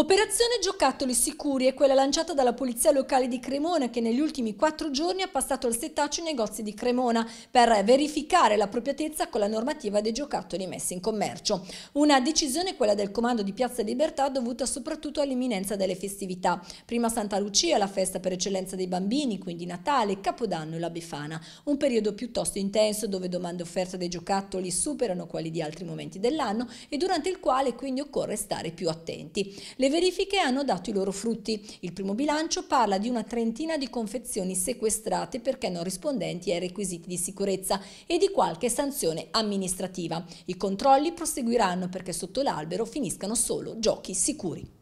Operazione Giocattoli Sicuri è quella lanciata dalla Polizia Locale di Cremona che negli ultimi quattro giorni ha passato al settaccio i negozi di Cremona per verificare l'appropriatezza con la normativa dei giocattoli messi in commercio. Una decisione, quella del Comando di Piazza Libertà, dovuta soprattutto all'imminenza delle festività. Prima Santa Lucia, la festa per eccellenza dei bambini, quindi Natale, Capodanno e la Befana. Un periodo piuttosto intenso dove domande e offerte dei giocattoli superano quelli di altri momenti dell'anno e durante il quale quindi occorre stare più attenti. Le verifiche hanno dato i loro frutti. Il primo bilancio parla di una trentina di confezioni sequestrate perché non rispondenti ai requisiti di sicurezza e di qualche sanzione amministrativa. I controlli proseguiranno perché sotto l'albero finiscano solo giochi sicuri.